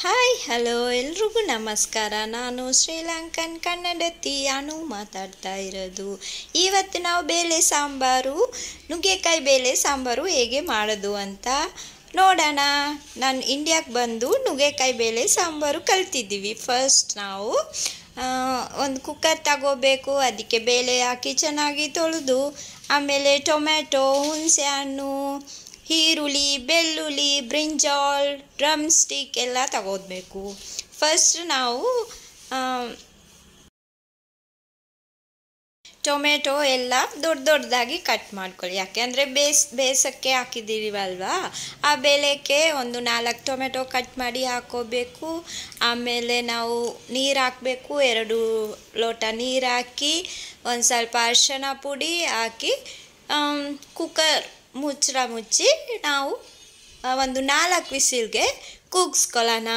hi hello ಎಲ್ರಿಗೂ ನಮಸ್ಕಾರ ನಾನು ಶ್ರೀಲಂಕನ್ ಕನ್ನಡತಿ ಅನು ಮಾತಾಡ್ತಾ ಇರೋದು ಇವತ್ತು ನಾವು ಬೇಳೆ ಸಾಂಬಾರು ನುಗ್ಗೆಕಾಯಿ ಬೇಳೆ ಸಾಂಬಾರು ಹೇಗೆ ಮಾಡೋದು ಅಂತ ನೋಡೋಣ ನಾನು ಇಂಡಿಯಾಗೆ ಬಂದು ನುಗ್ಗೆಕಾಯಿ ಬೇಳೆ ಸಾಂಬಾರು ಕಲ್ತಿದ್ದೀವಿ ಫಸ್ಟ್ ನಾವು ಒಂದು ಕುಕ್ಕರ್ ತಗೋಬೇಕು ಅದಕ್ಕೆ ಬೇಳೆ ಹಾಕಿ ಚೆನ್ನಾಗಿ ತೊಳೆದು ಆಮೇಲೆ ಟೊಮ್ಯಾಟೊ ಹುಣಸೆ ಹಣ್ಣು ಈರುಳ್ಳಿ ಬೆಳ್ಳುಳ್ಳಿ ಬ್ರಿಂಜಾಲ್ ಡ್ರಮ್ ಸ್ಟಿಕ್ ಎಲ್ಲ ತಗೋಬೇಕು ಫಸ್ಟ್ ನಾವು ಟೊಮೆಟೊ ಎಲ್ಲ ದೊಡ್ಡ ದೊಡ್ಡದಾಗಿ ಕಟ್ ಮಾಡ್ಕೊಳ್ಳಿ ಯಾಕೆ ಅಂದರೆ ಬೇಸ್ ಬೇಸಕ್ಕೆ ಹಾಕಿದ್ದೀವಲ್ವಾ ಆ ಬೆಳೆಕ್ಕೆ ಒಂದು ನಾಲ್ಕು ಟೊಮೆಟೊ ಕಟ್ ಮಾಡಿ ಹಾಕೋಬೇಕು ಆಮೇಲೆ ನಾವು ನೀರು ಹಾಕಬೇಕು ಎರಡು ಲೋಟ ನೀರು ಹಾಕಿ ಒಂದು ಸ್ವಲ್ಪ ಅರ್ಶನ ಪುಡಿ ಹಾಕಿ ಕುಕ್ಕರ್ ಮುಚ್ಚಳ ಮುಚ್ಚಿ ನಾವು ಒಂದು ನಾಲ್ಕು ವಿಸಿಲ್ಗೆ ಕೂಗಿಸ್ಕೊಳ್ಳೋಣ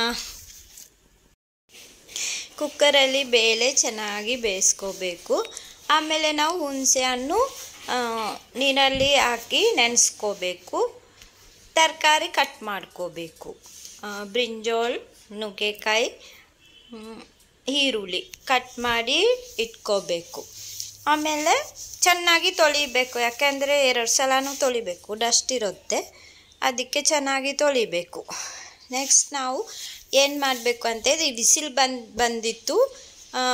ಕುಕ್ಕರಲ್ಲಿ ಬೇಳೆ ಚೆನ್ನಾಗಿ ಬೇಯಿಸ್ಕೋಬೇಕು ಆಮೇಲೆ ನಾವು ಹುಣಸೆ ಹಣ್ಣು ನೀರಲ್ಲಿ ಹಾಕಿ ನೆನೆಸ್ಕೋಬೇಕು ತರಕಾರಿ ಕಟ್ ಮಾಡ್ಕೋಬೇಕು ಬ್ರಿಂಜೋಲ್ ನುಗ್ಗೆಕಾಯಿ ಈರುಳ್ಳಿ ಕಟ್ ಮಾಡಿ ಇಟ್ಕೋಬೇಕು ಆಮೇಲೆ ಚೆನ್ನಾಗಿ ತೊಳಿಬೇಕು ಯಾಕೆಂದರೆ ಎರಡು ಸಲನೂ ತೊಳಿಬೇಕು ಡಸ್ಟ್ ಇರುತ್ತೆ ಅದಕ್ಕೆ ಚೆನ್ನಾಗಿ ತೊಳಿಬೇಕು ನೆಕ್ಸ್ಟ್ ನಾವು ಏನು ಮಾಡಬೇಕು ಅಂತೇಳಿ ವಿಸಿಲ್ ಬಂದು ಬಂದಿತ್ತು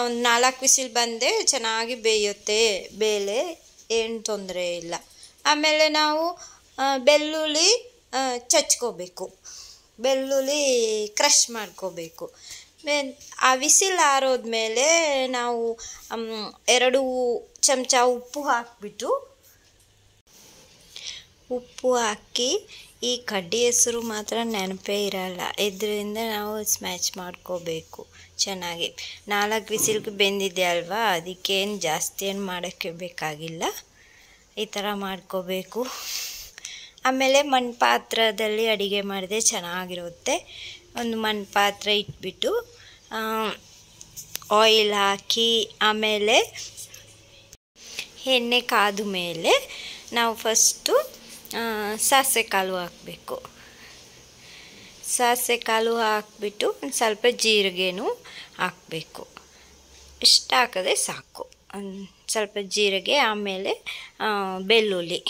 ಒಂದು ನಾಲ್ಕು ವಿಸಿಲ್ ಬಂದೆ ಚೆನ್ನಾಗಿ ಬೇಯುತ್ತೆ ಬೇಳೆ ಏನು ತೊಂದರೆ ಇಲ್ಲ ಆಮೇಲೆ ನಾವು ಬೆಳ್ಳುಳ್ಳಿ ಚಚ್ಕೋಬೇಕು ಬೆಳ್ಳುಳ್ಳಿ ಕ್ರಷ್ ಮಾಡ್ಕೋಬೇಕು ಮೇನ್ ಆ ವಿಸಿಲ್ ಆರೋದ್ಮೇಲೆ ನಾವು ಎರಡು ಚಮಚ ಉಪ್ಪು ಹಾಕಿಬಿಟ್ಟು ಉಪ್ಪು ಹಾಕಿ ಈ ಕಡ್ಡಿ ಹೆಸರು ಮಾತ್ರ ನೆನಪೇ ಇರಲ್ಲ ಇದರಿಂದ ನಾವು ಸ್ಮ್ಯಾಚ್ ಮಾಡ್ಕೋಬೇಕು ಚೆನ್ನಾಗಿ ನಾಲ್ಕು ವಿಸಿಲ್ಗೆ ಬೆಂದಿದೆ ಅಲ್ವಾ ಅದಕ್ಕೇನು ಜಾಸ್ತಿ ಏನು ಮಾಡೋಕ್ಕೆ ಬೇಕಾಗಿಲ್ಲ ಈ ಥರ ಮಾಡ್ಕೋಬೇಕು ಆಮೇಲೆ ಮಣ್ಪಾತ್ರದಲ್ಲಿ ಅಡುಗೆ ಮಾಡಿದೆ ಚೆನ್ನಾಗಿರುತ್ತೆ ಒಂದು ಮಣ್ಪಾತ್ರೆ ಇಟ್ಬಿಟ್ಟು ಆಯಿಲ್ ಹಾಕಿ ಆಮೇಲೆ ಎಣ್ಣೆ ಕಾದ ಮೇಲೆ ನಾವು ಫಸ್ಟು ಸಾಸಿವೆ ಕಾಳು ಹಾಕಬೇಕು ಸಾಸಿವೆ ಕಾಳು ಹಾಕಿಬಿಟ್ಟು ಒಂದು ಸ್ವಲ್ಪ ಜೀರಿಗೆನೂ ಹಾಕಬೇಕು ಇಷ್ಟ ಹಾಕಿದ್ರೆ ಸಾಕು ಒಂದು ಸ್ವಲ್ಪ ಜೀರಿಗೆ ಆಮೇಲೆ ಬೆಳ್ಳುಳ್ಳಿ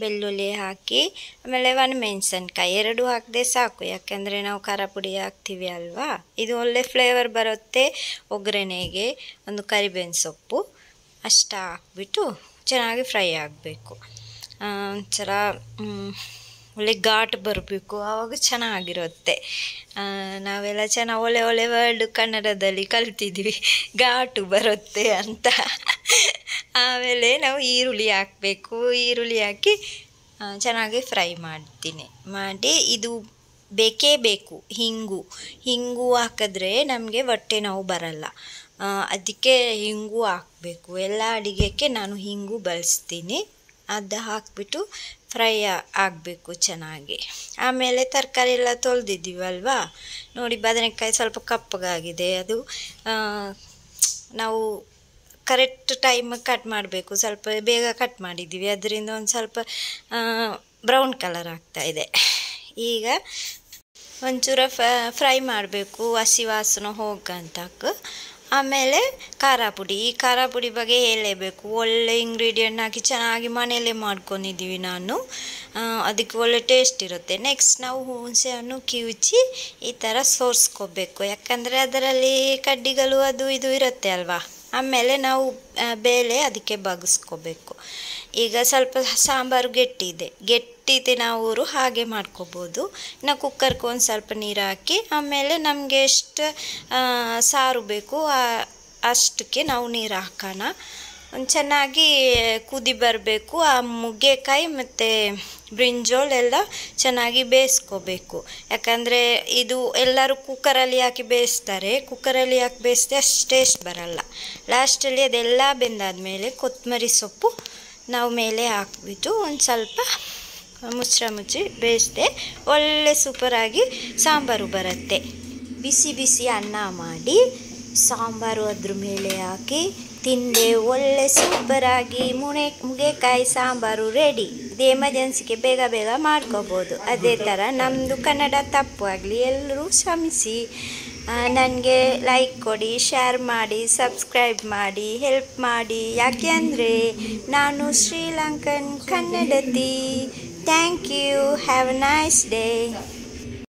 ಬೆಳ್ಳುಳ್ಳಿ ಹಾಕಿ ಆಮೇಲೆ ಒಂದು ಮೆಣಸಿನ್ಕಾಯಿ ಎರಡು ಹಾಕದೆ ಸಾಕು ಯಾಕೆಂದರೆ ನಾವು ಖಾರ ಪುಡಿ ಹಾಕ್ತೀವಿ ಅಲ್ವಾ ಇದು ಒಳ್ಳೆ ಫ್ಲೇವರ್ ಬರುತ್ತೆ ಒಗ್ಗರಣೆಗೆ ಒಂದು ಕರಿಬೇವಿನ ಸೊಪ್ಪು ಅಷ್ಟು ಹಾಕ್ಬಿಟ್ಟು ಚೆನ್ನಾಗಿ ಫ್ರೈ ಆಗಬೇಕು ಒಂಥರ ಒಳ್ಳೆ ಘಾಟ್ ಬರಬೇಕು ಆವಾಗ ಚೆನ್ನಾಗಿರುತ್ತೆ ನಾವೆಲ್ಲ ಚೆನ್ನಾಗಿ ಒಳ್ಳೆ ಒಳ್ಳೆ ವರ್ಡ್ ಕನ್ನಡದಲ್ಲಿ ಕಲ್ತಿದ್ವಿ ಘಾಟು ಬರುತ್ತೆ ಅಂತ ಆಮೇಲೆ ನಾವು ಈರುಳ್ಳಿ ಹಾಕಬೇಕು ಈರುಳ್ಳಿ ಹಾಕಿ ಚೆನ್ನಾಗಿ ಫ್ರೈ ಮಾಡ್ತೀನಿ ಮಾಡಿ ಇದು ಬೇಕೇ ಬೇಕು ಹಿಂಗು ಹಿಂಗು ಹಾಕಿದ್ರೆ ನಮಗೆ ಹೊಟ್ಟೆ ನೋವು ಬರಲ್ಲ ಅದಕ್ಕೆ ಹಿಂಗು ಹಾಕಬೇಕು ಎಲ್ಲ ಅಡುಗೆಗೆ ನಾನು ಹಿಂಗು ಬಳಸ್ತೀನಿ ಅದು ಹಾಕಿಬಿಟ್ಟು ಫ್ರೈ ಆಗಬೇಕು ಚೆನ್ನಾಗಿ ಆಮೇಲೆ ತರಕಾರಿ ಎಲ್ಲ ತೊಳೆದಿದ್ದೀವಲ್ವಾ ನೋಡಿ ಬದನೆಕಾಯಿ ಸ್ವಲ್ಪ ಕಪ್ಪಗಾಗಿದೆ ಅದು ನಾವು ಕರೆಕ್ಟ್ ಟೈಮಿಗೆ ಕಟ್ ಮಾಡಬೇಕು ಸ್ವಲ್ಪ ಬೇಗ ಕಟ್ ಮಾಡಿದ್ದೀವಿ ಅದರಿಂದ ಒಂದು ಸ್ವಲ್ಪ ಬ್ರೌನ್ ಕಲರ್ ಆಗ್ತಾ ಇದೆ ಈಗ ಒಂಚೂರು ಫ್ರೈ ಮಾಡಬೇಕು ಹಸಿ ವಾಸನೆ ಹೋಗಂತ ಆಮೇಲೆ ಖಾರ ಪುಡಿ ಈ ಖಾರ ಪುಡಿ ಬಗ್ಗೆ ಹೇಳಲೇಬೇಕು ಒಳ್ಳೆ ಇಂಗ್ರೀಡಿಯೆಂಟ್ ಹಾಕಿ ಚೆನ್ನಾಗಿ ಮನೆಯಲ್ಲೇ ಮಾಡ್ಕೊಂಡಿದ್ದೀವಿ ನಾನು ಅದಕ್ಕೆ ಒಳ್ಳೆ ಟೇಸ್ಟ್ ಇರುತ್ತೆ ನೆಕ್ಸ್ಟ್ ನಾವು ಹುಣಸೆಹಣ್ಣು ಕಿವುಚಿ ಈ ಥರ ಸೋರಿಸ್ಕೋಬೇಕು ಯಾಕಂದರೆ ಅದರಲ್ಲಿ ಕಡ್ಡಿಗಳು ಅದು ಇದು ಇರುತ್ತೆ ಅಲ್ವಾ ಆಮೇಲೆ ನಾವು ಬೇಳೆ ಅದಕ್ಕೆ ಬಗ್ಸ್ಕೋಬೇಕು ಈಗ ಸ್ವಲ್ಪ ಸಾಂಬಾರು ಗಟ್ಟಿದೆ ಗಟ್ಟಿದೆ ನಾವು ಹಾಗೆ ಮಾಡ್ಕೋಬೋದು ಇನ್ನು ಕುಕ್ಕರ್ಗೆ ಒಂದು ಸ್ವಲ್ಪ ನೀರು ಹಾಕಿ ಆಮೇಲೆ ನಮಗೆ ಎಷ್ಟು ಸಾರು ಬೇಕು ಅಷ್ಟಕ್ಕೆ ನಾವು ನೀರು ಹಾಕೋಣ ಒಂದು ಚೆನ್ನಾಗಿ ಕುದಿ ಬರಬೇಕು ಆ ಮುಗ್ಗೆಕಾಯಿ ಮತ್ತು ಬ್ರಿಂಜೋಲ್ ಎಲ್ಲ ಚೆನ್ನಾಗಿ ಬೇಯಿಸ್ಕೋಬೇಕು ಯಾಕಂದರೆ ಇದು ಎಲ್ಲರೂ ಕುಕ್ಕರಲ್ಲಿ ಹಾಕಿ ಬೇಯಿಸ್ತಾರೆ ಕುಕ್ಕರಲ್ಲಿ ಹಾಕಿ ಬೇಯಿಸಿದೆ ಅಷ್ಟು ಟೇಸ್ಟ್ ಬರಲ್ಲ ಲಾಸ್ಟಲ್ಲಿ ಅದೆಲ್ಲ ಮೇಲೆ ಕೊತ್ತಂಬರಿ ಸೊಪ್ಪು ನಾವು ಮೇಲೆ ಹಾಕ್ಬಿಟ್ಟು ಒಂದು ಸ್ವಲ್ಪ ಮುಸ್ರ ಮುಚ್ಚಿ ಬೇಯಿಸಿದೆ ಒಳ್ಳೆ ಸೂಪರಾಗಿ ಸಾಂಬಾರು ಬರುತ್ತೆ ಬಿಸಿ ಬಿಸಿ ಅನ್ನ ಮಾಡಿ ಸಾಂಬಾರು ಅದ್ರ ಮೇಲೆ ಹಾಕಿ ತಿಂದೆ ಒಳ್ಳೆ ಸೂಪರಾಗಿ ಮುಣೆ ಮುಗೆಕಾಯಿ ಸಾಂಬಾರು ರೆಡಿ ಇದು ಎಮರ್ಜೆನ್ಸಿಗೆ ಬೇಗ ಬೇಗ ಮಾಡ್ಕೋಬೋದು ಅದೇ ಥರ ನಮ್ಮದು ಕನ್ನಡ ತಪ್ಪು ಆಗಲಿ ಎಲ್ಲರೂ ಶ್ರಮಿಸಿ ನನಗೆ ಲೈಕ್ ಕೊಡಿ ಶೇರ್ ಮಾಡಿ ಸಬ್ಸ್ಕ್ರೈಬ್ ಮಾಡಿ ಹೆಲ್ಪ್ ಮಾಡಿ ಯಾಕೆ ಅಂದರೆ ನಾನು ಶ್ರೀಲಂಕನ್ ಕನ್ನಡತಿ thank you have a nice day